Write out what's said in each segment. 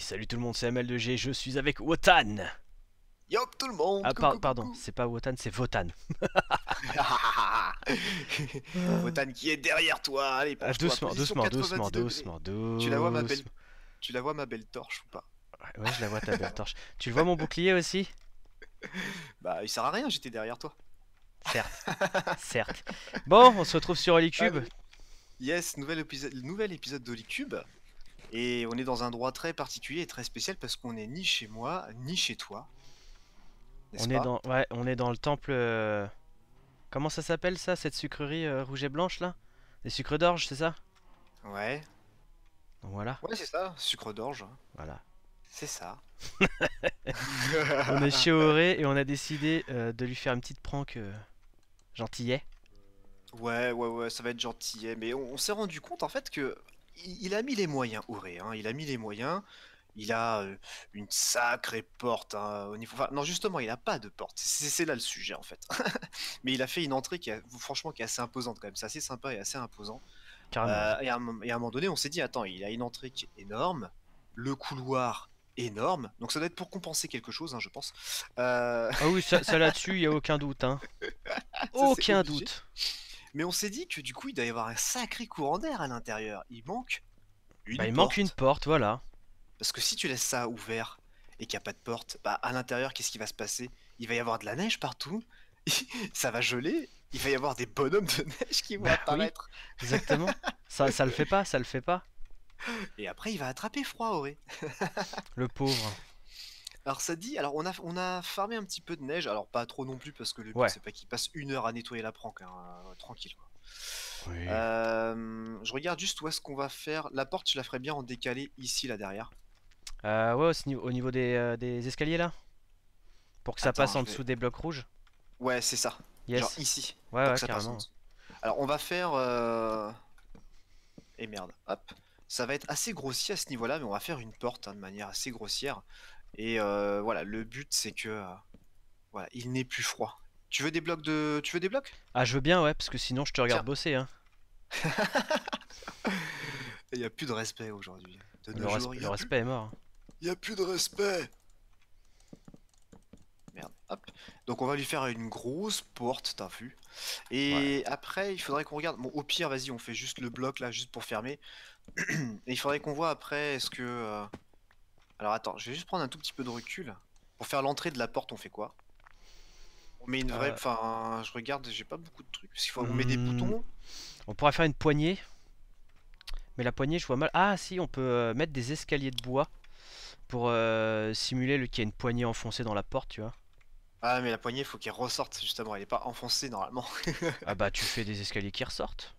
salut tout le monde, c'est ML2G, je suis avec Wotan Yop, tout le monde Ah pardon, c'est pas Wotan, c'est Votan Votan qui est derrière toi, allez ah, doucement, doucement, doucement, doucement, Tu la vois ma belle, tu la vois, ma belle torche ou pas ouais, je la vois ta belle torche. Tu vois mon bouclier aussi Bah il sert à rien, j'étais derrière toi. Certes, certes. Bon, on se retrouve sur Holicube. Yes, nouvel, épisode nouvel épisode et on est dans un droit très particulier et très spécial parce qu'on est ni chez moi, ni chez toi. on, est dans, ouais, on est dans le temple. Euh, comment ça s'appelle ça, cette sucrerie euh, rouge et blanche là Les sucres d'orge, c'est ça Ouais, voilà, ouais, c'est ça, sucre d'orge, voilà. c'est ça. On est chez Auré et on a décidé euh, de lui faire une petite prank gentillet. Ouais, ouais, ouais, ça va être gentillet. mais on s'est rendu compte en fait que il a mis les moyens, Auré. Hein. il a mis les moyens. Il a euh, une sacrée porte hein, au niveau. non, justement, il n'a pas de porte. C'est là le sujet en fait. Mais il a fait une entrée qui, est franchement, qui est assez imposante quand même. C'est assez sympa et assez imposant. Euh, et, à un, moment donné, on s'est dit, attends, il a une entrée énorme, le couloir énorme, donc ça doit être pour compenser quelque chose, hein, je pense. Euh, ah oui, ça, là-dessus, il n'y a aucun doute. aucun doute. Mais on s'est dit que du coup, il doit y avoir un sacré courant d'air à l'intérieur. Il manque une porte. Bah, il manque une porte, voilà. Parce que si tu laisses ça ouvert et qu'il n'y a pas de porte, bah à l'intérieur, qu'est-ce qui va se passer Il va y avoir de la neige partout, ça va geler, il va y avoir des bonhommes de neige qui vont bah apparaître. exactement. ça, ça le fait pas, ça le fait pas. Et après, il va attraper froid, Auré. le pauvre. Alors ça dit, alors on a, on a farmé un petit peu de neige, alors pas trop non plus parce que le but c'est pas qu'il passe une heure à nettoyer la prank, hein, euh, tranquille quoi. Euh, je regarde juste où est-ce qu'on va faire. La porte, je la ferais bien en décalé ici là derrière. Euh, ouais, au niveau, des, escaliers là Pour que ça passe en dessous des blocs rouges Ouais, c'est ça. ici. Ouais, Alors on va faire. Et merde, hop. Ça va être assez grossier à ce niveau là, mais on va faire une porte hein, de manière assez grossière. Et euh, voilà, le but c'est que euh, voilà, il n'est plus froid. Tu veux des blocs de tu veux des blocs Ah, je veux bien ouais, parce que sinon je te regarde bosser hein. il n'y a plus de respect aujourd'hui. le, respect est mort. Il n'y a plus de respect. Merde. Hop. Donc on va lui faire une grosse porte, t'as vu. Et après, il faudrait qu'on regarde. Bon, au pire, vas-y, on fait juste le bloc là, juste pour fermer. Et il faudrait qu'on voit après, est-ce que. Euh, alors attends, je vais juste prendre un tout petit peu de recul. Pour faire l'entrée de la porte, on fait quoi On met une vraie... Euh. Enfin, je regarde, j'ai pas beaucoup de trucs. Parce qu'il faut... On met des hmm. boutons. On pourrait faire une poignée. Mais la poignée, je vois mal. Ah si, on peut euh, mettre des escaliers de bois. Pour euh, simuler le... qu'il y a une poignée enfoncée dans la porte, tu vois. Ah mais la poignée, il faut qu'elle ressorte, justement. Elle est pas enfoncée, normalement. ah bah, tu fais des escaliers qui ressortent.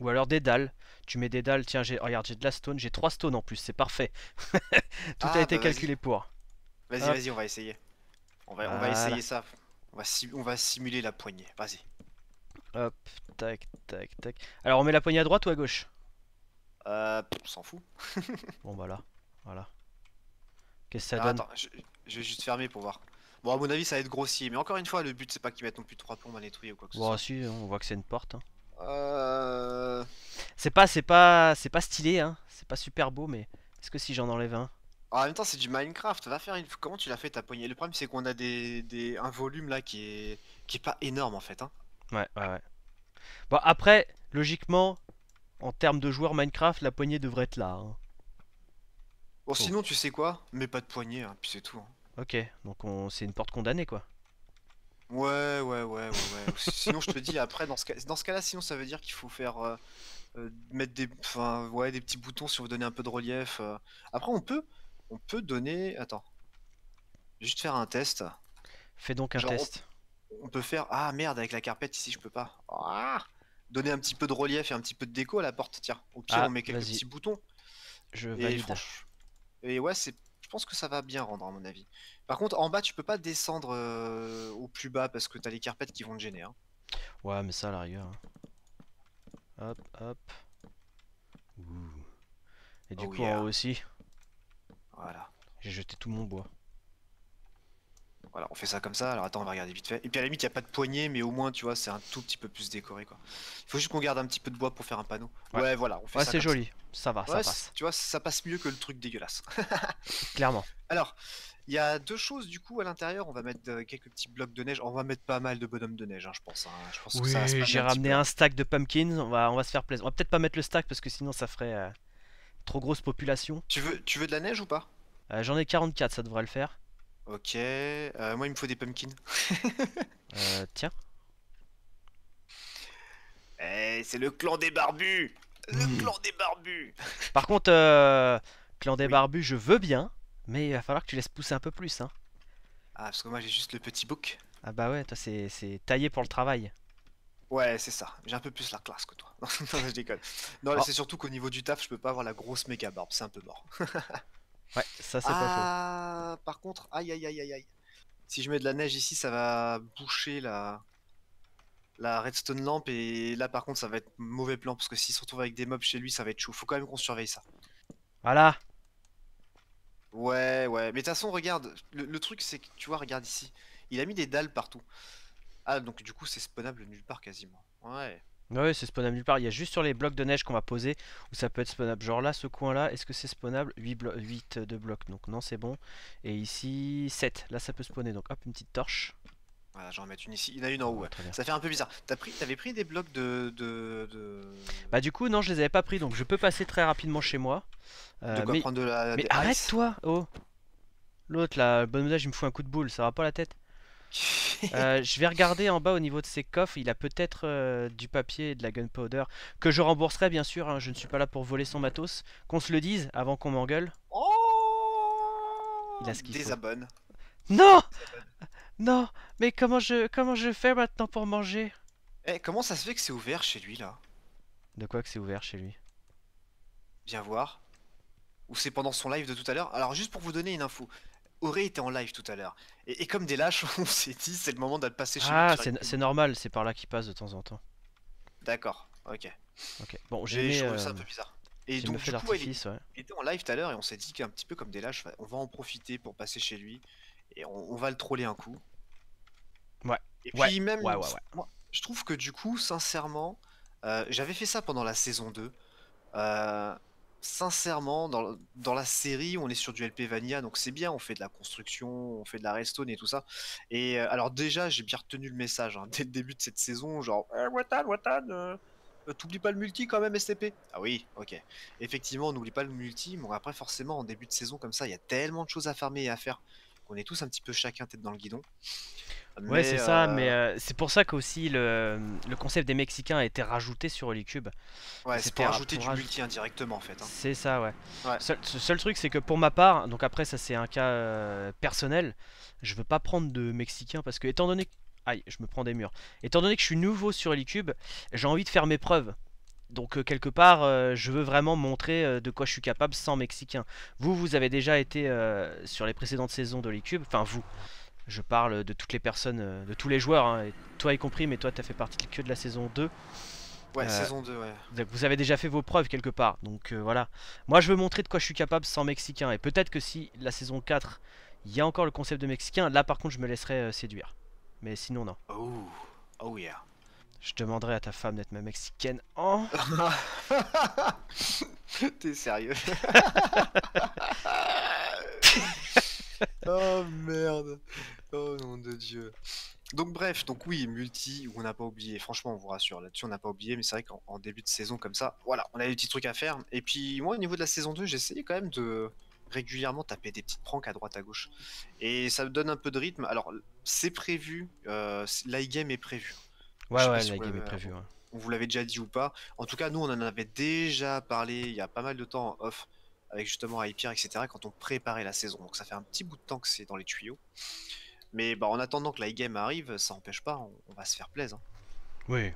Ou alors des dalles. Tu mets des dalles, tiens, j'ai regarde, j'ai de la stone, j'ai 3 stones en plus, c'est parfait. Tout a ah, été bah, calculé pour. Vas-y, vas-y, on va essayer. On va, essayer ça. On va, simuler la poignée, vas-y. Hop, tac, tac, tac. Alors on met la poignée à droite ou à gauche Euh, on s'en fout. bon bah là, voilà. Qu'est-ce que ça donne attends, je, vais juste fermer pour voir. Bon à mon avis ça va être grossier, mais encore une fois le but c'est pas qu'ils mettent non plus 3 pompes à nettoyer ou quoi que ce soit. Bon si, on voit que c'est une porte. Hein. Euh, c'est pas, c'est pas, c'est pas stylé, hein. C'est pas super beau, mais est-ce que si j'en enlève un ah, En même temps, c'est du Minecraft. Va faire une. Comment tu l'as fait ta poignée Le problème, c'est qu'on a des, des, un volume là qui est, qui pas énorme en fait. Hein. Ouais, ouais, ouais. Bon, après, logiquement, en termes de joueurs Minecraft, la poignée devrait être là. Hein. Bon, oh. sinon, tu sais quoi Mais pas de poignée, hein, puis c'est tout. Hein. Ok, donc on... c'est une porte condamnée quoi. Ouais, ouais, ouais, ouais. sinon, je te dis, après, dans ce, cas, dans ce cas-là, sinon, ça veut dire qu'il faut faire. Euh, euh, mettre des, ouais, des petits boutons si on veut donner un peu de relief. Euh. Après, on peut, on peut donner. Attends. Juste faire un test. Fais donc un test. On, peut faire. Ah merde, avec la carpette ici, je peux pas. Ah. donner un petit peu de relief et un petit peu de déco à la porte, tiens. Au pire, ah, on met quelques petits boutons. Je vais Et, et ouais, c'est. Je pense que ça va bien rendre, à mon avis. Par contre, en bas, tu peux pas descendre euh, au plus bas parce que t'as les carpettes qui vont te gêner. Hein. Ouais, mais ça à la rigueur. Hein. Hop, hop. Et du oh coup, en haut aussi. Voilà. J'ai jeté tout mon bois voilà, on fait ça comme ça. Alors attends, on va regarder vite fait. Et puis à la limite, il n'y a pas de poignée, mais au moins, tu vois, c'est un tout petit peu plus décoré quoi. Il faut juste qu'on garde un petit peu de bois pour faire un panneau. Ouais, voilà, on fait ouais, c'est joli, ça, va, ça passe. Tu vois, ça passe mieux que le truc dégueulasse. Clairement. Alors, il y a deux choses du coup à l'intérieur. On va mettre euh, quelques petits blocs de neige. On va mettre pas mal de bonhommes de neige, hein, je pense. Hein. oui, j'ai ramené un, stack de pumpkins. On va, on va se faire plaisir. On va peut-être pas mettre le stack parce que sinon, ça ferait euh, trop grosse population. Tu veux, tu veux de la neige ou pas euh, J'en ai 44, ça devrait le faire. Ok. Euh, moi, il me faut des pumpkins. Euh, tiens. Eh, c'est le clan des barbus Le hmm. clan des barbus Par contre, euh, clan des barbus, je veux bien, mais il va falloir que tu laisses pousser un peu plus. Hein. Ah, parce que moi, j'ai juste le petit bouc. Ah bah ouais, toi, c'est taillé pour le travail. Ouais, c'est ça. J'ai un peu plus la classe que toi. non, je déconne. Non, oh. c'est surtout qu'au niveau du taf, je peux pas avoir la grosse méga barbe. C'est un peu mort. Ouais, ça c'est pas faux. Ah, par contre, aïe aïe aïe aïe aïe. Si je mets de la neige ici, ça va boucher la la redstone lampe et là par contre ça va être mauvais plan parce que s'il se retrouve avec des mobs chez lui ça va être chaud. Faut quand même qu'on surveille ça. Voilà. Ouais ouais mais de toute façon regarde le, le truc c'est que tu vois regarde ici il a mis des dalles partout. Ah donc du coup c'est spawnable nulle part quasiment. Ouais. Ouais, c'est spawnable nulle part. Il y a juste sur les blocs de neige qu'on va poser où ça peut être spawnable. Genre là, ce coin-là, est-ce que c'est spawnable 8, euh, de blocs. Donc non, c'est bon. Et ici, 7. Là, ça peut spawner. Donc hop, une petite torche. Voilà, ah, j'en remets une ici. Il y en a une en haut. Ah, ça fait un peu bizarre. T'avais pris, des blocs de, de, Bah, du coup, non, je les avais pas pris. Donc je peux passer très rapidement chez moi. Euh, de quoi prendre de la. Mais arrête-toi Oh L'autre là, le bon usage, il me fout un coup de boule. Ça va pas la tête Euh, je vais regarder en bas au niveau de ses coffres. Il a peut-être euh, du papier et de la gunpowder que je rembourserai, bien sûr. Hein. Je ne suis pas là pour voler son matos. Qu'on se le dise avant qu'on m'engueule. Oh Il a ce qu'il Désabonne. Non Non Mais comment je comment je fais maintenant pour manger eh, comment ça se fait que c'est ouvert chez lui là De quoi que c'est ouvert chez lui Viens voir. Ou c'est pendant son live de tout à l'heure. Alors, juste pour vous donner une info, aurait été en live tout à l'heure. Et, comme des lâches, on s'est dit c'est le moment d'aller passer chez Ah, c'est normal, c'est par là qu'il passe de temps en temps. D'accord, ok. bon, j'ai. trouvé ça euh, un peu bizarre. Et donc, du coup, il, était en live tout à l'heure et on s'est dit qu'un petit peu comme des lâches, on va en profiter pour passer chez lui et on, va le troller un coup. Ouais. Et puis, même. Ouais, je trouve que du coup, sincèrement, euh, j'avais fait ça pendant la saison 2. Euh, sincèrement, dans, la série, on est sur du LP Vania, donc c'est bien, on fait de la construction, on fait de la restone et tout ça. Et euh, alors déjà, j'ai bien retenu le message, hein, dès le début de cette saison, genre, eh, Watan, Watan, euh, euh, t'oublies pas le multi quand même, STP Ah oui, ok. Effectivement, on n'oublie pas le multi, mais après forcément, en début de saison comme ça, il y a tellement de choses à fermer et à faire on est tous un petit peu chacun tête dans le guidon. ouais, c'est ça, euh, mais euh, c'est pour ça qu'aussi le, le, concept des Mexicains a été rajouté sur Cube. Ouais, c'est pour rajouter du multi indirectement en fait. Hein. C'est ça, ouais. Seul, ce seul truc, c'est que pour ma part, donc après, ça c'est un cas euh, personnel, je veux pas prendre de Mexicains parce que, étant donné que. Aïe, je me prends des murs. Étant donné que je suis nouveau sur Holycube, j'ai envie de faire mes preuves. Donc euh, quelque part, euh, je veux vraiment montrer euh, de quoi je suis capable sans Mexicain. Vous, vous avez déjà été sur les précédentes saisons de enfin vous. Je parle de toutes les personnes, de tous les joueurs, hein, et toi y compris, mais toi tu as fait partie que de la saison 2. Ouais, saison 2, ouais. Vous avez déjà fait vos preuves quelque part, donc voilà. Moi je veux montrer de quoi je suis capable sans Mexicain, et peut-être que si la saison 4, il y a encore le concept de Mexicain, là par contre je me laisserai séduire. Mais sinon non. Oh, oh yeah. Je demanderai à ta femme d'être ma mexicaine en... T'es sérieux Oh merde Oh nom de Dieu donc bref, donc oui, multi, on n'a pas oublié, franchement on vous rassure, là-dessus on n'a pas oublié, mais c'est vrai qu'en début de saison comme ça, voilà, on a des petits trucs à faire. Et puis moi au niveau de la saison 2, j'essayais quand même de régulièrement taper des petites pranks à droite à gauche. Et ça me donne un peu de rythme. Alors c'est prévu, euh, l'IGame est prévu. Ouais, ouais, la game est prévue. Vous l'avez déjà dit ou pas. En tout cas, nous, on en avait déjà parlé il y a pas mal de temps en off avec justement Hyper, etc. quand on préparait la saison. Donc ça fait un petit bout de temps que c'est dans les tuyaux. Mais bah, en attendant que la game arrive, ça n'empêche pas, on, va se faire plaisir. Hein. Oui.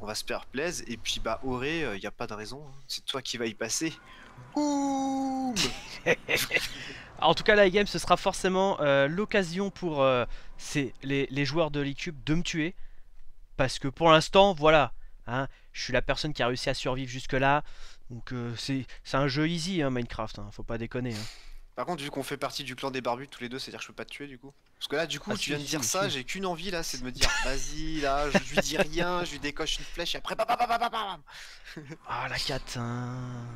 On va, se, faire plaisir. Et puis, bah, Auré, il euh, n'y a pas de raison. Hein. C'est toi qui vas y passer. Ouh en tout cas, la game, ce sera forcément euh, l'occasion pour euh, les, joueurs de l'E-Cube de me tuer parce que pour l'instant, voilà, hein, je suis la personne qui a réussi à survivre jusque-là. Donc euh, c'est un jeu easy, hein, Minecraft, hein, faut pas déconner. Hein. Par contre, vu qu'on fait partie du clan des barbus tous les deux, c'est-à-dire que je peux pas te tuer du coup Parce que là, du coup, ah, tu viens de dire ça, j'ai qu'une envie là, c'est de me dire vas-y là, je lui dis rien, je lui décoche une flèche et après, bam, Ah la catin hein.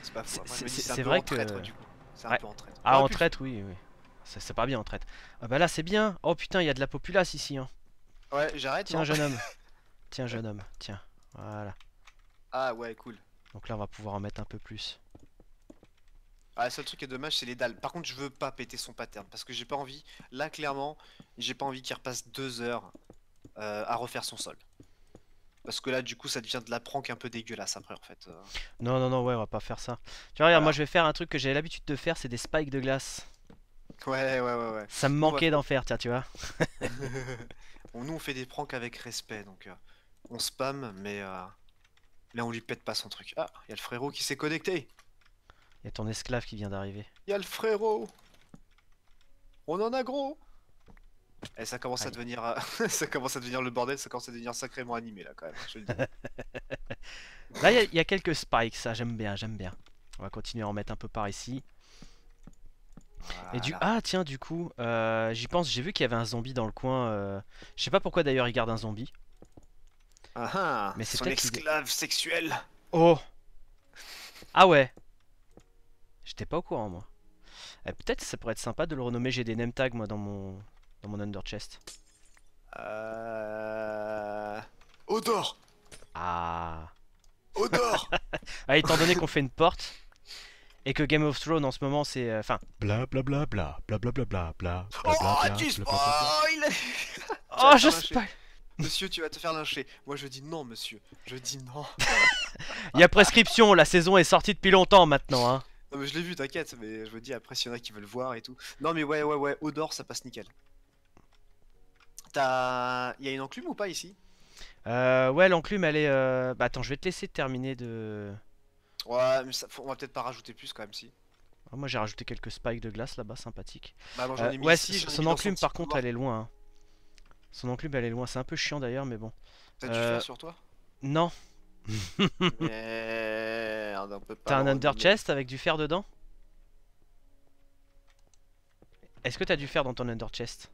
C'est pas c'est vrai hein. que. C'est un peu en traître. Ah, en traite, oui, oui. C'est pas bien en traite. Ah bah là, c'est bien. Oh putain, il y a de la populace ici. Ouais, j'arrête. Tiens, hein. jeune homme. tiens, jeune homme. Tiens. Voilà. Ah ouais, cool. Donc là, on va pouvoir en mettre un peu plus. Ah, le seul truc qui est dommage, c'est les dalles. Par contre, je veux pas péter son pattern parce que j'ai pas envie. Là, clairement, j'ai pas envie qu'il repasse deux heures euh, à refaire son sol. Parce que là, du coup, ça devient de la prank un peu dégueulasse après, en fait. Euh. Non, non, non, ouais, on va pas faire ça. Tu vois, regarde, moi, je vais faire un truc que j'ai l'habitude de faire, c'est des spikes de glace. Ouais, ouais, ouais, ouais. Ça me manquait bah, d'en faire, tiens, tu vois. Bon, nous, on fait des pranks avec respect, donc euh, on spam, mais euh, là, on lui pète pas son truc. Ah, il y a le frérot qui s'est connecté. Il y a ton esclave qui vient d'arriver. Il y a le frérot. On en a gros. Et eh, ça commence à devenir, euh, ça commence à devenir le bordel, ça commence à devenir sacrément animé là quand même. Je le dis. là, il y, a quelques spikes, ça j'aime bien, j'aime bien. On va continuer à en mettre un peu par ici. Et du ah tiens du coup euh, j'y pense j'ai vu qu'il y avait un zombie dans le coin euh. je sais pas pourquoi d'ailleurs il garde un zombie ah, ah mais c'est son esclave sexuel oh ah ouais j'étais pas au courant moi eh, peut-être ça pourrait être sympa de le renommer j'ai des name tags moi dans mon dans mon under chest euh... Odor Ah Odor ah, Étant donné qu'on fait une porte et que Game of Thrones en ce moment c'est enfin bla bla bla bla bla bla bla bla bla oh bla, tu spoil oh je spoil monsieur tu vas te faire lyncher moi je dis non monsieur je dis non il y a prescription la saison est sortie depuis longtemps maintenant hein non mais je l'ai vu t'inquiète mais je me dis après s'il y en a qui veulent voir et tout non mais ouais ouais ouais Odor ça passe nickel t'as il y a une enclume ou pas ici euh, ouais l'enclume elle est bah attends je vais te laisser terminer de Ouais, mais ça, on va peut-être pas rajouter plus quand même, si. Ah, moi j'ai rajouté quelques spikes de glace là-bas, sympathique. Bah, euh, ai mis ouais, si, son, enclume par contre elle est loin. Hein. Son enclume elle est loin, c'est un peu chiant d'ailleurs, mais bon. T'as du fer sur toi Non. Merde, T'as un under chest avec du fer dedans Est-ce que t'as du fer dans ton under chest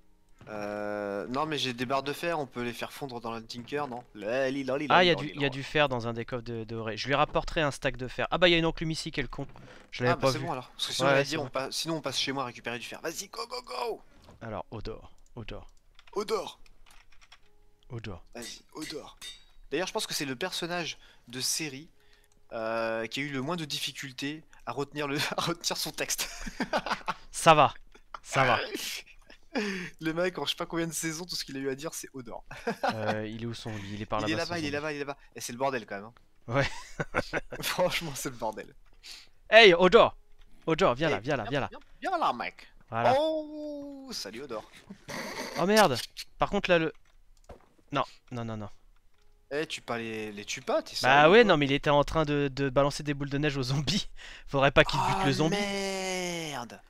euh, non mais j'ai des barres de fer, on peut les faire fondre dans le tinker, non Ah il y a du, fer dans un des coffres de, de Je lui rapporterai un stack de fer. Ah bah il y a une enclume ici, quel con. Je l'avais ah, bah, pas bah, c'est bon alors. Parce que sinon, on passe, sinon on passe chez moi à récupérer du fer. Vas-y, go go go Alors, Odor, Odor. Odor Odor. Vas-y, Odor. D'ailleurs je pense que c'est le personnage de série euh, qui a eu le moins de difficultés à retenir, le, à retenir son texte. ça va, ça va. Le mec, en je sais pas combien de saisons, tout ce qu'il a eu à dire, c'est Odor. Euh, il est où son lit Il est par là-bas. Il est là-bas, il est là-bas, il est là-bas. Et c'est le bordel quand même. Hein. Ouais. Franchement, c'est le bordel. Hey, Odor Odor, viens là, eh, viens là, viens là. Viens, là, mec. Oh, salut Odor. Oh merde. Par contre, là, le. Non, non, non, non. Eh, tu pas les, les tues pas, Bah ouais, non, mais il était en train de, balancer des boules de neige aux zombies. Faudrait pas qu'il bute oh, le zombie. Merde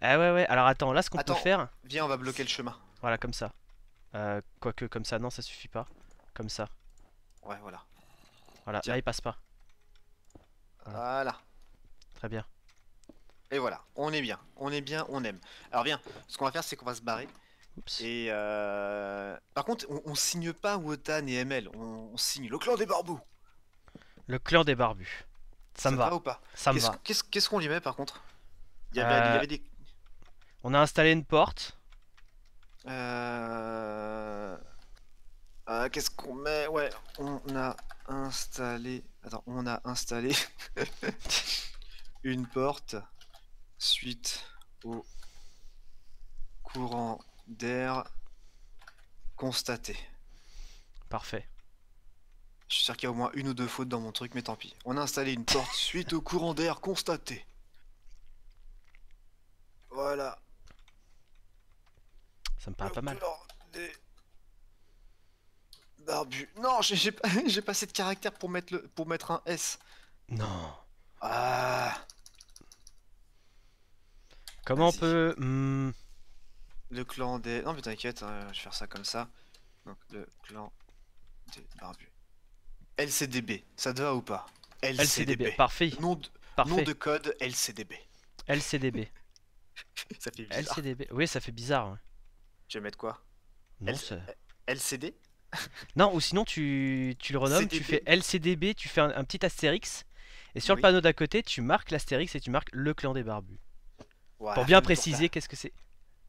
ah ouais, ouais. Alors attends, là, ce qu'on peut faire. Viens, on va bloquer le chemin. Voilà, comme ça. Euh, Quoique, comme ça, non, ça suffit pas. Comme ça. Ouais, voilà. Voilà, là, il passe pas. Voilà. Très bien. Et voilà, on est bien. On est bien, on aime. Alors, viens, ce qu'on va faire, c'est qu'on va se barrer. Et euh... Par contre, on, signe pas Wotan et ML, on, signe le clan des barbus. Le clan des barbus. Ça, me va. ou pas Ça me va. Qu'est-ce qu'on lui met par contre il euh, avait des on a installé une porte. Euh... euh qu'est-ce qu'on met Ouais, on a installé. Attends, on a installé une porte suite au courant d'air constaté. Parfait. Je suis sûr qu'il y a au moins une ou deux fautes dans mon truc, mais tant pis. On a installé une porte suite au courant d'air constaté. Voilà pas mal. Barbu. Non, j'ai pas, assez de caractère pour mettre, le, pour mettre un S. Non. Ah. Comment on peut. Hmm. Le clan des. Non, mais t'inquiète, hein, je vais faire ça comme ça. Donc, le clan des barbus. LCDB, ça te va ou pas LCDB. parfait. Nom de, de code LCDB. LCDB. ça fait bizarre. LCDB, oui, ça fait bizarre. Je vais mettre quoi LCD Non, ou sinon tu, tu le renommes, tu fais LCDB, tu fais un, petit astérix, et sur le panneau d'à côté, tu marques l'astérix et tu marques le clan des barbus. pour bien préciser qu'est-ce que c'est.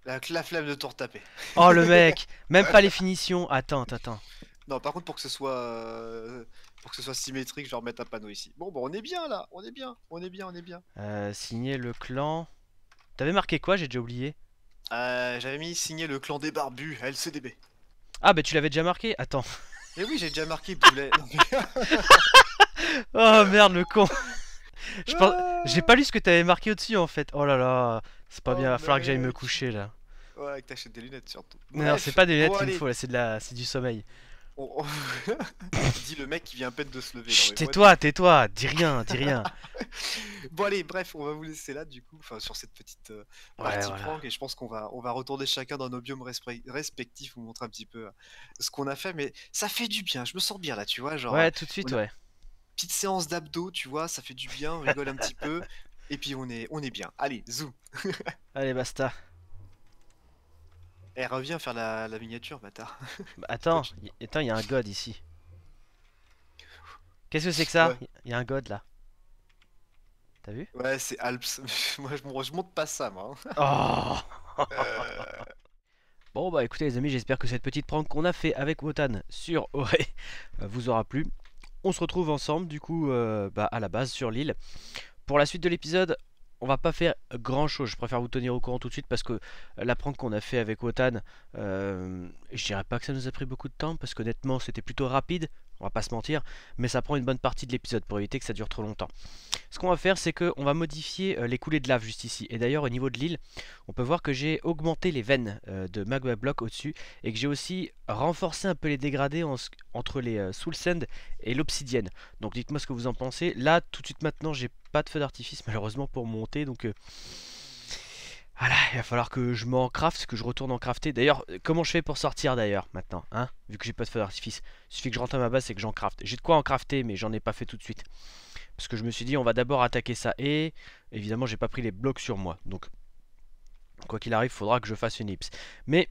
La, la flemme de tour taper. Oh le mec, même pas les finitions. Attends, attends. Non, par contre, pour que ce soit, euh, pour que ce soit symétrique, je vais remettre un panneau ici. Bon, bon, on est bien là, on est bien, on est bien, on est bien. Euh, signer le clan. T'avais marqué quoi J'ai déjà oublié. Euh, J'avais mis signer le clan des barbus, LCDB. Ah bah tu l'avais déjà marqué Attends. Mais eh oui, j'ai déjà marqué Boulet. oh merde le con. J'ai pas lu ce que t'avais marqué au-dessus en fait. Oh là là, c'est pas oh, bien, il va falloir que j'aille me coucher là. Ouais, que t'achètes des lunettes surtout. Non, c'est pas des lunettes qu'il me faut, c'est la... du sommeil. On... dit le mec qui vient peut peine de se lever. Tais-toi, tais-toi, dis rien, dis rien. bon allez, bref, on va vous laisser là du coup, sur cette petite euh, partie et je pense qu'on va on va retourner chacun dans nos biomes respectifs, vous montrer un petit peu euh, ce qu'on a fait, mais ça fait du bien, je me sens bien là, tu vois, genre. Ouais, tout de suite, ouais. Petite séance d'abdos, tu vois, ça fait du bien, on rigole un petit peu, et puis on est on est bien. Allez, zou, allez, basta. Elle revient faire la, miniature, bâtard. Bah, attends, attends, il y a un god ici. Qu'est-ce que c'est que ça Il y a un god là. T'as vu Ouais, c'est Alps. moi, je, monte pas ça, moi. Hein. Oh. Euh. Bon, bah écoutez, les amis, j'espère que cette petite prank qu'on a fait avec Wotan sur Auré euh, vous aura plu. On se retrouve ensemble, du coup, euh, bah, à la base sur l'île. Pour la suite de l'épisode, on va pas faire grand chose. Je préfère vous tenir au courant tout de suite parce que la prank qu'on a fait avec Wotan, euh, je dirais pas que ça nous a pris beaucoup de temps parce qu'honnêtement c'était plutôt rapide on va pas se mentir, mais ça prend une bonne partie de l'épisode pour éviter que ça dure trop longtemps. Ce qu'on va faire, c'est qu'on va modifier euh, les coulées de lave juste ici. Et d'ailleurs, au niveau de l'île, on peut voir que j'ai augmenté les veines euh, de magma block au-dessus et que j'ai aussi renforcé un peu les dégradés entre les euh, soul sand et l'obsidienne. Donc dites-moi ce que vous en pensez. Là, tout de suite maintenant, j'ai pas de feu d'artifice malheureusement pour monter, donc... Voilà, ah il va falloir que je m'en crafte, que je retourne en crafter. D'ailleurs, comment je fais pour sortir d'ailleurs maintenant, hein Vu que j'ai pas de feu d'artifice. Il suffit que je rentre à ma base et que j'en crafte. J'ai de quoi en crafter, mais j'en ai pas fait tout de suite. Parce que je me suis dit, on va d'abord attaquer ça. Et évidemment, j'ai pas pris les blocs sur moi. Donc, quoi qu'il arrive, il faudra que je fasse une ellipse. Mais,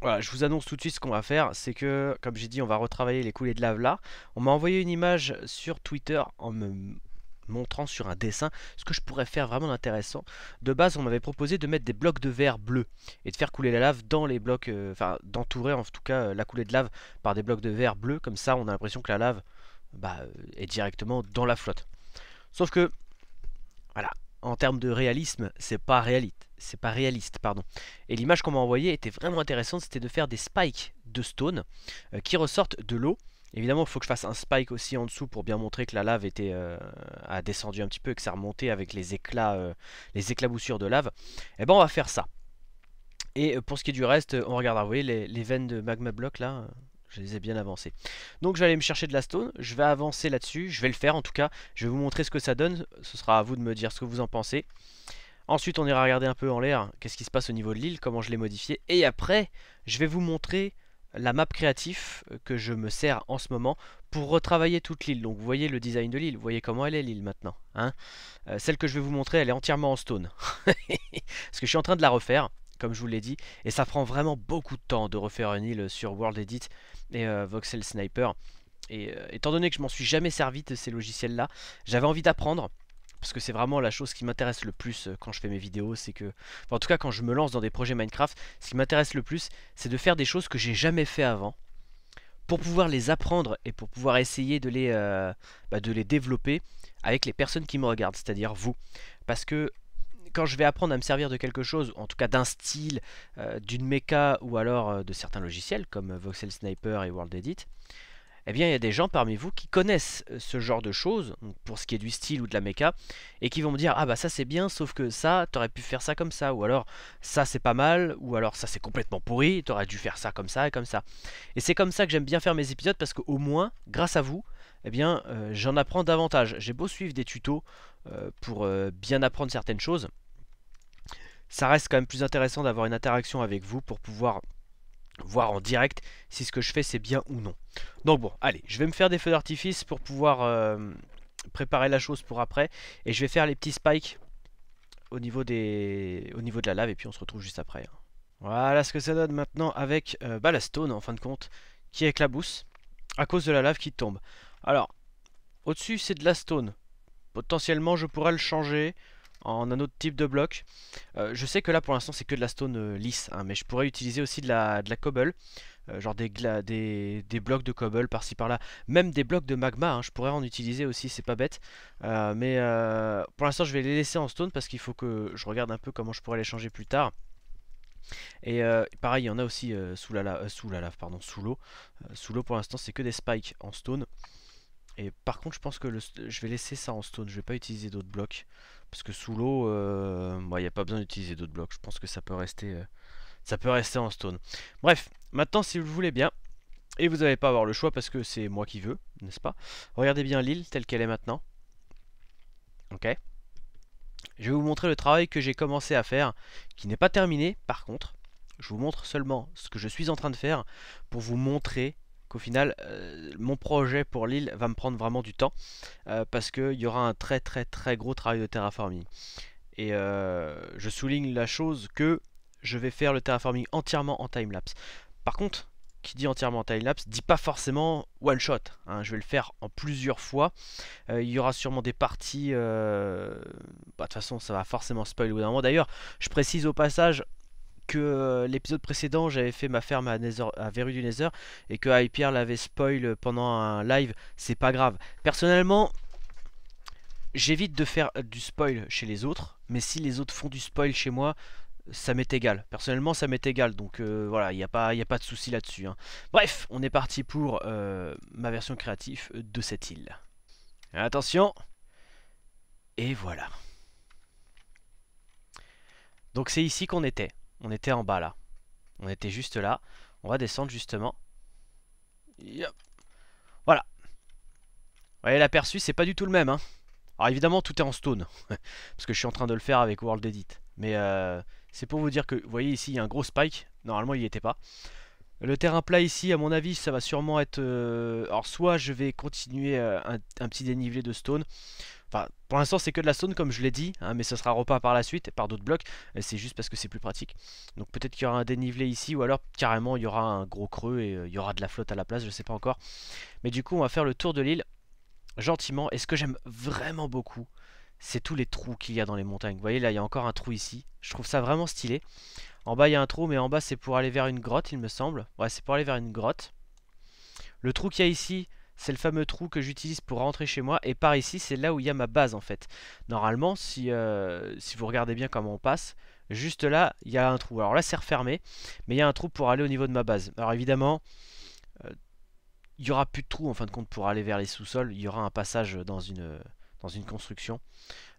voilà, je vous annonce tout de suite ce qu'on va faire. C'est que, comme j'ai dit, on va retravailler les coulées de lave là. On m'a envoyé une image sur Twitter en me montrant sur un dessin ce que je pourrais faire vraiment intéressant. De base, on m'avait proposé de mettre des blocs de verre bleu et de faire couler la lave dans les blocs, euh, enfin d'entourer en tout cas euh, la coulée de lave par des blocs de verre bleu, comme ça on a l'impression que la lave bah, euh, est directement dans la flotte. Sauf que, voilà, en termes de réalisme, c'est pas réaliste. C'est pas réaliste, pardon. Et l'image qu'on m'a envoyée était vraiment intéressante, c'était de faire des spikes de stone qui ressortent de l'eau Évidemment, il faut que je fasse un spike aussi en dessous pour bien montrer que la lave était, euh, a descendu un petit peu et que ça remontait avec les éclats, euh, les éclaboussures de lave. Et eh ben on va faire ça. Et euh, pour ce qui est du reste, on regardera, vous voyez les, veines de magma bloc là, je les ai bien avancées. Donc je vais aller me chercher de la stone, je vais avancer là-dessus, je vais le faire en tout cas, je vais vous montrer ce que ça donne, ce sera à vous de me dire ce que vous en pensez. Ensuite on ira regarder un peu en l'air, qu'est-ce qui se passe au niveau de l'île, comment je l'ai modifié, et après je vais vous montrer la map créatif euh, que je me sers en ce moment pour retravailler toute l'île. Donc vous voyez le design de l'île, vous voyez comment elle est l'île maintenant. Hein euh, celle que je vais vous montrer, elle est entièrement en stone. Parce que je suis en train de la refaire, comme je vous l'ai dit, et ça prend vraiment beaucoup de temps de refaire une île sur World Edit et euh, Voxel Sniper. Et étant donné que je m'en suis jamais servi de ces logiciels-là, j'avais envie d'apprendre parce que c'est vraiment la chose qui m'intéresse le plus euh, quand je fais mes vidéos, c'est que... en tout cas, quand je me lance dans des projets Minecraft, ce qui m'intéresse le plus, c'est de faire des choses que j'ai jamais fait avant, pour pouvoir les apprendre et pour pouvoir essayer de les, euh, bah, de les développer avec les personnes qui me regardent, c'est-à-dire vous. Parce que quand je vais apprendre à me servir de quelque chose, en tout cas d'un style, euh, d'une méca ou alors de certains logiciels comme Voxel Sniper et World Edit, eh bien il y a des gens parmi vous qui connaissent euh, ce genre de choses, pour ce qui est du style ou de la méca, et qui vont me dire ah bah ça c'est bien, sauf que ça, t'aurais pu faire ça comme ça, ou alors ça c'est pas mal, ou alors ça c'est complètement pourri, t'aurais dû faire ça comme ça et comme ça. Et c'est comme ça que j'aime bien faire mes épisodes parce qu'au moins, grâce à vous, eh bien euh, j'en apprends davantage. J'ai beau suivre des tutos euh, pour bien apprendre certaines choses. Ça reste quand même plus intéressant d'avoir une interaction avec vous pour pouvoir voir en direct si ce que je fais c'est bien ou non. Donc bon, allez, je vais me faire des feux d'artifice pour pouvoir euh, préparer la chose pour après. Et je vais faire les petits spikes au niveau, des... au niveau de la lave et puis on se retrouve juste après. Hein. Voilà ce que ça donne maintenant avec euh, la stone en fin de compte qui éclabousse à cause de la lave qui tombe. Alors, au-dessus c'est de la stone. Potentiellement je pourrais le changer en un autre type de bloc. Euh, je sais que là pour l'instant c'est que de la stone euh, lisse, hein, mais je pourrais utiliser aussi de la, de la cobble, euh, genre des, des, blocs de cobble par-ci par-là, même des blocs de magma, hein, je pourrais en utiliser aussi, c'est pas bête. mais pour l'instant je vais les laisser en stone parce qu'il faut que je regarde un peu comment je pourrais les changer plus tard. Et pareil, il y en a aussi sous la sous la pardon, sous l'eau. sous l'eau pour l'instant, c'est que des spikes en stone. Et par contre, je pense que je vais laisser ça en stone. Je vais pas utiliser d'autres blocs. Parce que sous l'eau, il euh, n'y bah, a pas besoin d'utiliser d'autres blocs. Je pense que ça peut rester euh, ça peut rester en stone. Bref, maintenant si vous voulez bien, et vous n'allez pas avoir le choix parce que c'est moi qui veux, n'est-ce pas Regardez bien l'île telle qu'elle est maintenant. Ok Je vais vous montrer le travail que j'ai commencé à faire, qui n'est pas terminé par contre. Je vous montre seulement ce que je suis en train de faire pour vous montrer au final, euh, mon projet pour l'île va me prendre vraiment du temps, euh, parce qu'il y aura un très très très gros travail de terraforming. Et euh, je souligne la chose que je vais faire le terraforming entièrement en time lapse. Par contre, qui dit entièrement en timelapse dit pas forcément one shot. Hein. je vais le faire en plusieurs fois. il y aura sûrement des parties. Bah, de toute façon, ça va forcément spoiler au bout d'un moment. D'ailleurs, je précise au passage, euh, l'épisode précédent, j'avais fait ma ferme à, Nether, à du Nether et que Hyper l'avait spoil pendant un live, c'est pas grave. Personnellement, j'évite de faire du spoil chez les autres, mais si les autres font du spoil chez moi, ça m'est égal. Personnellement, ça m'est égal, donc euh, voilà, il n'y a, pas, a pas de souci là-dessus. Hein. Bref, on est parti pour euh, ma version créative de cette île. Attention Et voilà. Donc c'est ici qu'on était. On était en bas là. On était juste là. On va descendre justement. Voilà. Vous voyez l'aperçu, c'est pas du tout le même. Hein. Alors évidemment, tout est en stone. parce que je suis en train de le faire avec World Edit. Mais euh, c'est pour vous dire que, vous voyez ici, il y a un gros spike. Normalement, il n'y était pas. Le terrain plat ici, à mon avis, ça va sûrement être... Euh, alors soit je vais continuer euh, un, petit dénivelé de stone. Enfin, pour l'instant c'est que de la stone comme je l'ai dit, hein, mais ça sera repas par la suite, par d'autres blocs. Euh, c'est juste parce que c'est plus pratique. Donc peut-être qu'il y aura un dénivelé ici, ou alors carrément il y aura un gros creux et il y aura de la flotte à la place, je sais pas encore. Mais du coup on va faire le tour de l'île, gentiment. Et ce que j'aime vraiment beaucoup, c'est tous les trous qu'il y a dans les montagnes. Vous voyez là, il y a encore un trou ici. Je trouve ça vraiment stylé. En bas, il y a un trou, mais en bas, c'est pour aller vers une grotte, il me semble. Ouais, c'est pour aller vers une grotte. Le trou qu'il y a ici, c'est le fameux trou que j'utilise pour rentrer chez moi. Et par ici, c'est là où il y a ma base, en fait. Normalement, si, euh, si vous regardez bien comment on passe, juste là, il y a un trou. Alors là, c'est refermé, mais il y a un trou pour aller au niveau de ma base. Alors évidemment... Euh, il n'y aura plus de trou en fin de compte pour aller vers les sous-sols, il y aura un passage dans une, dans une construction.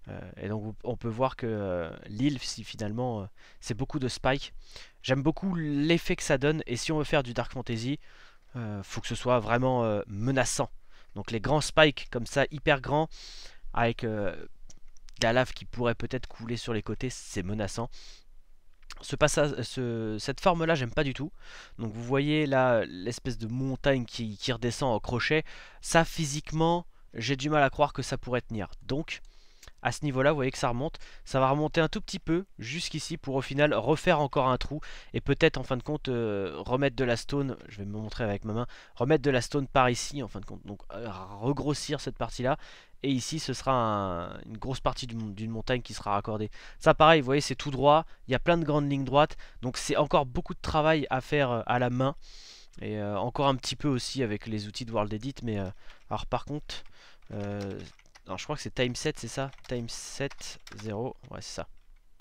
Euh, et donc on peut voir que euh, l'île, si finalement, euh, c'est beaucoup de spikes. J'aime beaucoup l'effet que ça donne, et si on veut faire du Dark Fantasy, faut que ce soit vraiment menaçant. Donc les grands spikes comme ça, hyper grands, avec de la lave qui pourrait peut-être couler sur les côtés, c'est menaçant. Ce passage, cette forme là j'aime pas du tout donc vous voyez là l'espèce de montagne qui, qui, redescend en crochet ça physiquement j'ai du mal à croire que ça pourrait tenir. Donc, à ce niveau-là, vous voyez que ça remonte. Ça va remonter un tout petit peu jusqu'ici pour au final refaire encore un trou. Et peut-être en fin de compte euh, remettre de la stone, je vais me montrer avec ma main, remettre de la stone par ici en fin de compte. Donc euh, regrossir cette partie-là. Et ici ce sera une grosse partie d'une montagne qui sera raccordée. Ça pareil, vous voyez c'est tout droit, il y a plein de grandes lignes droites. Donc c'est encore beaucoup de travail à faire euh, à la main. Et encore un petit peu aussi avec les outils de World Edit. Mais alors par contre non, euh, je crois que c'est time 7, c'est ça Time 7, 0. Ouais, c'est ça.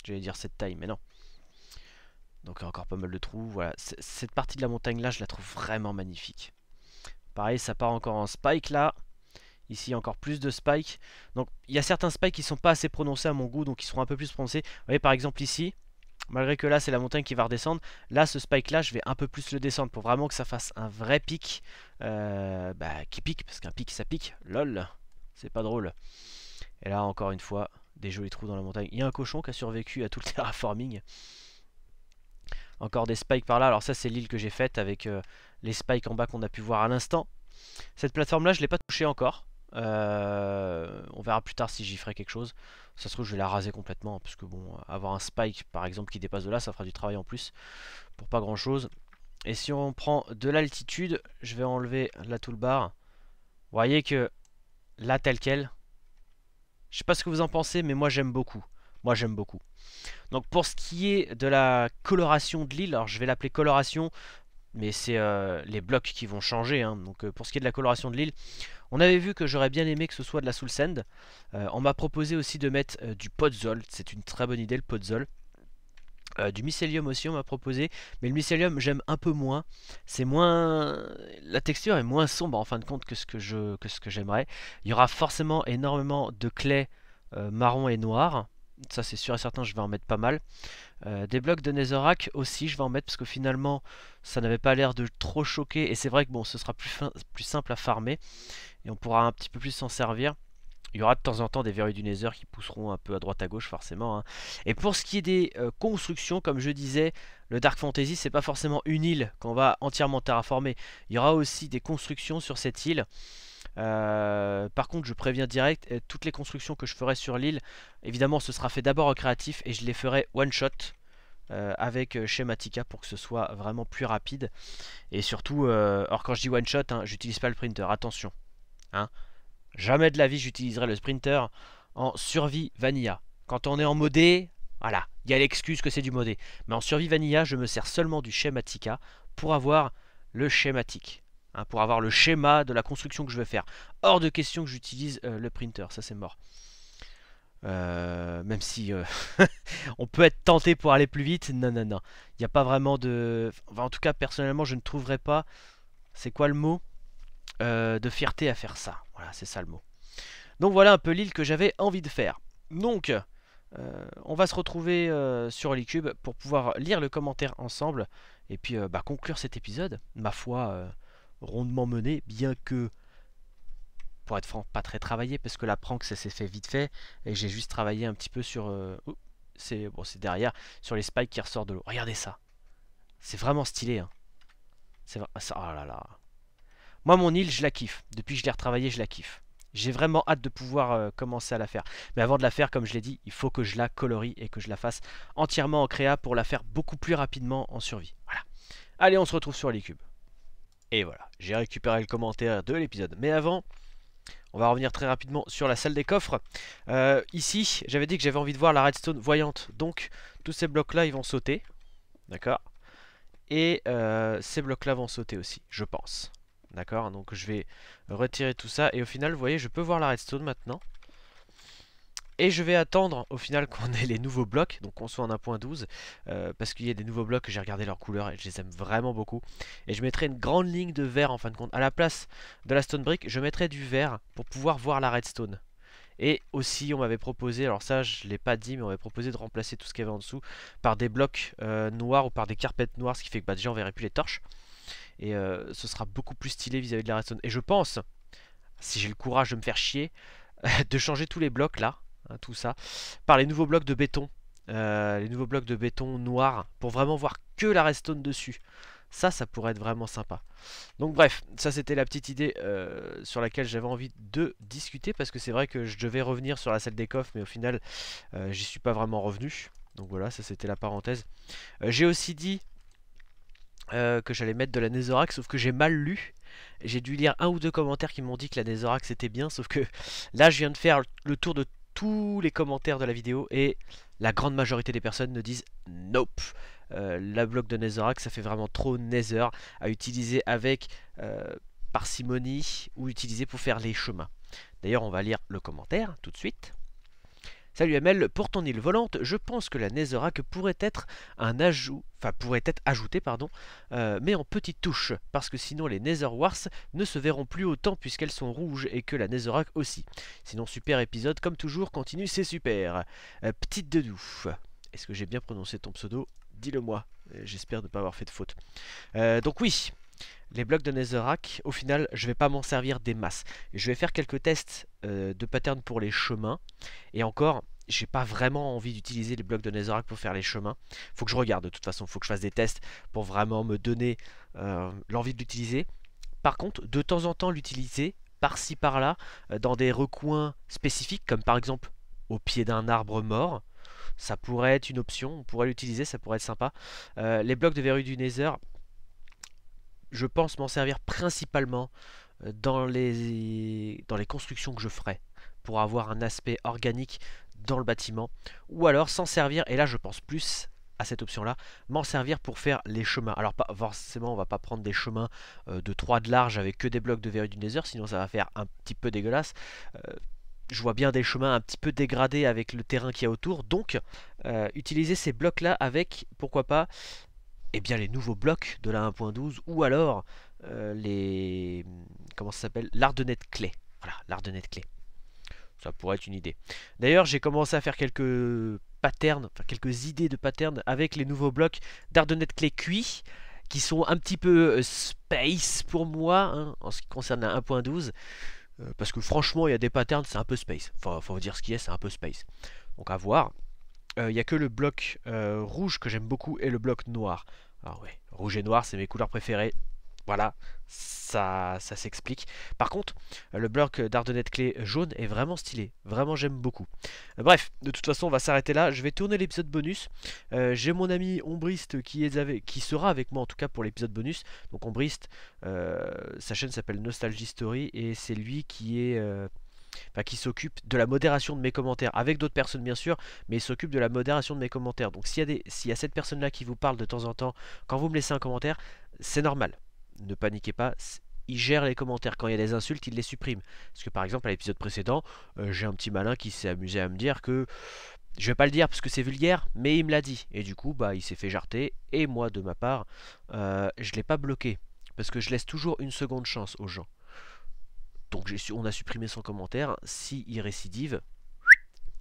J'allais dire 7 time, mais non. Donc encore pas mal de trous. Voilà, cette partie de la montagne là, je la trouve vraiment magnifique. Pareil, ça part encore en spike là. Ici, encore plus de spike Donc il y a certains spikes qui sont pas assez prononcés à mon goût, donc ils seront un peu plus prononcés. Vous voyez, par exemple ici, Malgré que là c'est la montagne qui va redescendre Là ce spike là je vais un peu plus le descendre Pour vraiment que ça fasse un vrai pic euh, Bah qui pique parce qu'un pic ça pique Lol c'est pas drôle Et là encore une fois des jolis trous dans la montagne Il y a un cochon qui a survécu à tout le terraforming Encore des spikes par là Alors ça c'est l'île que j'ai faite avec euh, les spikes en bas qu'on a pu voir à l'instant Cette plateforme là je l'ai pas touchée encore euh, on verra plus tard si j'y ferai quelque chose. Ça se trouve, je vais la raser complètement. Hein, parce que bon, avoir un spike par exemple qui dépasse de là, ça fera du travail en plus. Pour pas grand chose. Et si on prend de l'altitude, je vais enlever la toolbar. Vous voyez que là, tel quel. Je sais pas ce que vous en pensez, mais moi j'aime beaucoup. Moi j'aime beaucoup. Donc pour ce qui est de la coloration de l'île, alors je vais l'appeler coloration mais c'est euh, les blocs qui vont changer. Hein. Donc euh, pour ce qui est de la coloration de l'île, on avait vu que j'aurais bien aimé que ce soit de la Soul Sand. Euh, on m'a proposé aussi de mettre euh, du Podzol. C'est une très bonne idée, le Podzol. Euh, du mycélium aussi on m'a proposé, mais le mycélium j'aime un peu moins, c'est moins... la texture est moins sombre en fin de compte que ce que je que ce que j'aimerais. Il y aura forcément énormément de clés marron et noir, ça c'est sûr et certain, je vais en mettre pas mal. des blocs de Netherrack aussi, je vais en mettre parce que finalement ça n'avait pas l'air de trop choquer et c'est vrai que bon, ce sera plus, plus simple à farmer et on pourra un petit peu plus s'en servir. Il y aura de temps en temps des verrues du Nether qui pousseront un peu à droite à gauche forcément. Hein. Et pour ce qui est des euh, constructions, comme je disais, le Dark Fantasy c'est pas forcément une île qu'on va entièrement terraformer. Il y aura aussi des constructions sur cette île. Euh, par contre je préviens direct, euh, toutes les constructions que je ferai sur l'île, évidemment ce sera fait d'abord au créatif et je les ferai one shot. avec Schematica pour que ce soit vraiment plus rapide et surtout, Or quand je dis one shot, hein, j'utilise pas le printer, attention Hein. Jamais de la vie j'utiliserai le sprinter en survie vanilla. Quand on est en modé, voilà, il y a l'excuse que c'est du modé. Mais en survie vanilla, je me sers seulement du schématica pour avoir le schématique. Hein, pour avoir le schéma de la construction que je veux faire. Hors de question que j'utilise euh, le printer, ça c'est mort. Euh, même si euh, on peut être tenté pour aller plus vite, non, non, non. Il n'y a pas vraiment de... en tout cas, personnellement, je ne trouverai pas... C'est quoi le mot euh, de fierté à faire ça. Voilà, c'est ça le mot. Donc voilà un peu l'île que j'avais envie de faire. Donc, euh, on va se retrouver euh, sur l'Icube pour pouvoir lire le commentaire ensemble et puis bah, conclure cet épisode, ma foi, rondement mené, bien que, pour être franc, pas très travaillé, parce que la prank, ça s'est fait vite fait, et j'ai juste travaillé un petit peu sur... c'est bon, derrière, sur les spikes qui ressortent de l'eau. Regardez ça. C'est vraiment stylé. Hein. C'est Oh là là. Moi, mon île, je la kiffe. Depuis que je l'ai retravaillée, je la kiffe. J'ai vraiment hâte de pouvoir euh, commencer à la faire. Mais avant de la faire, comme je l'ai dit, il faut que je la colorie et que je la fasse entièrement en créa pour la faire beaucoup plus rapidement en survie. Voilà. Allez, on se retrouve sur les cubes. Et voilà, j'ai récupéré le commentaire de l'épisode. Mais avant, on va revenir très rapidement sur la salle des coffres. Euh, ici, j'avais dit que j'avais envie de voir la redstone voyante. Donc, tous ces blocs-là, ils vont sauter. D'accord Et euh, ces blocs-là vont sauter aussi, je pense. D'accord Donc je vais retirer tout ça. Et au final, vous voyez, je peux voir la redstone maintenant. Et je vais attendre au final qu'on ait les nouveaux blocs, donc qu'on soit en 1.12, euh, parce qu'il y a des nouveaux blocs, j'ai regardé leur couleur et je les aime vraiment beaucoup. Et je mettrai une grande ligne de vert en fin de compte. À la place de la stone brick, je mettrai du vert pour pouvoir voir la redstone. Et aussi on m'avait proposé, alors ça je l'ai pas dit mais on m'avait proposé de remplacer tout ce qu'il y avait en dessous par des blocs euh, noirs ou par des carpettes noires ce qui fait que bah, déjà on verrait plus les torches. Et euh, ce sera beaucoup plus stylé vis-à-vis de la redstone. Et je pense, si j'ai le courage de me faire chier, de changer tous les blocs là, hein, tout ça, par les nouveaux blocs de béton. Euh, les nouveaux blocs de béton noir pour vraiment voir que la redstone dessus. Ça, ça pourrait être vraiment sympa. Donc bref, ça c'était la petite idée euh, sur laquelle j'avais envie de discuter parce que c'est vrai que je devais revenir sur la salle des coffres mais au final j'y suis pas vraiment revenu. Donc voilà, ça c'était la parenthèse. J'ai aussi dit euh, que j'allais mettre de la Nézorax, sauf que j'ai mal lu. J'ai dû lire un ou deux commentaires qui m'ont dit que la Nézorax était bien, sauf que là je viens de faire le tour de tous les commentaires de la vidéo et la grande majorité des personnes me disent nope. Euh, la bloc de Nézorax, ça fait vraiment trop Nether à utiliser avec euh, parcimonie ou utiliser pour faire les chemins. D'ailleurs, on va lire le commentaire tout de suite. Salut ML, pour ton île volante, je pense que la Netherrack pourrait être un ajout, enfin pourrait être ajoutée, pardon, euh, mais en petite touche, parce que sinon les wars ne se verront plus autant puisqu'elles sont rouges et que la Netherrack aussi. Sinon super épisode, comme toujours, continue, c'est super. Euh, petite de douf, est-ce que j'ai bien prononcé ton pseudo Dis-le moi, euh, j'espère ne pas avoir fait de faute. donc oui, les blocs de Netherrack, au final, je vais pas m'en servir des masses. Je vais faire quelques tests euh, de pattern pour les chemins. Et encore, j'ai pas vraiment envie d'utiliser les blocs de Netherrack pour faire les chemins. Faut que je regarde de toute façon, faut que je fasse des tests pour vraiment me donner euh, l'envie de l'utiliser. Par contre, de temps en temps l'utiliser par-ci par-là euh, dans des recoins spécifiques, comme par exemple au pied d'un arbre mort. Ça pourrait être une option, on pourrait l'utiliser, ça pourrait être sympa. les blocs de verrue du Nether, je pense m'en servir principalement euh, dans les, dans les constructions que je ferai pour avoir un aspect organique dans le bâtiment ou alors s'en servir et là je pense plus à cette option là m'en servir pour faire les chemins alors pas forcément on va pas prendre des chemins euh, de 3 de large avec que des blocs de verrues du nether sinon ça va faire un petit peu dégueulasse euh, je vois bien des chemins un petit peu dégradés avec le terrain qu'il y a autour donc utiliser ces blocs là avec pourquoi pas et eh bien, les nouveaux blocs de la 1.12 ou alors euh, les comment ça s'appelle l'Ardenet clé. Voilà, l'Ardenet clé. Ça pourrait être une idée. D'ailleurs, j'ai commencé à faire quelques patterns, enfin quelques idées de patterns avec les nouveaux blocs d'Ardenet clé cuit qui sont un petit peu euh, space pour moi hein, en ce qui concerne la 1.12 euh, parce que franchement, il y a des patterns, c'est un peu space. Enfin, faut dire ce qui est, c'est un peu space. Donc à voir. Il euh, n'y a que le bloc euh, rouge que j'aime beaucoup et le bloc noir. Alors ouais, rouge et noir, c'est mes couleurs préférées. Voilà, ça, ça s'explique. Par contre, euh, le bloc d'Ardonnette clé jaune est vraiment stylé. Vraiment, j'aime beaucoup. Bref, de toute façon, on va s'arrêter là. Je vais tourner l'épisode bonus. J'ai mon ami ombriste qui, qui sera avec moi, en tout cas, pour l'épisode bonus. Donc ombriste sa chaîne s'appelle Nostalgie Story et c'est lui qui est enfin qui s'occupe de la modération de mes commentaires, avec d'autres personnes bien sûr, mais il s'occupe de la modération de mes commentaires. Donc s'il y, a cette personne-là qui vous parle de temps en temps, quand vous me laissez un commentaire, c'est normal. Ne paniquez pas, il gère les commentaires. Quand il y a des insultes, il les supprime. Parce que par exemple, à l'épisode précédent, euh, j'ai un petit malin qui s'est amusé à me dire que je vais pas le dire parce que c'est vulgaire, mais il me l'a dit. Et du coup, bah, il s'est fait jarter. Et moi, de ma part, euh, je l'ai pas bloqué. Parce que je laisse toujours une seconde chance aux gens. Donc on a supprimé son commentaire. Si il récidive,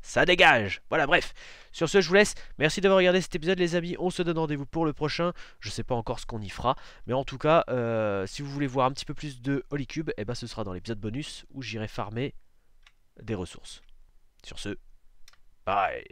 ça dégage. Voilà, bref. Sur ce, je vous laisse. Merci d'avoir regardé cet épisode, les amis. On se donne rendez-vous pour le prochain. Je ne sais pas encore ce qu'on y fera. Mais en tout cas, euh, si vous voulez voir un petit peu plus de Holycube, eh ben, ce sera dans l'épisode bonus où j'irai farmer des ressources. Sur ce, bye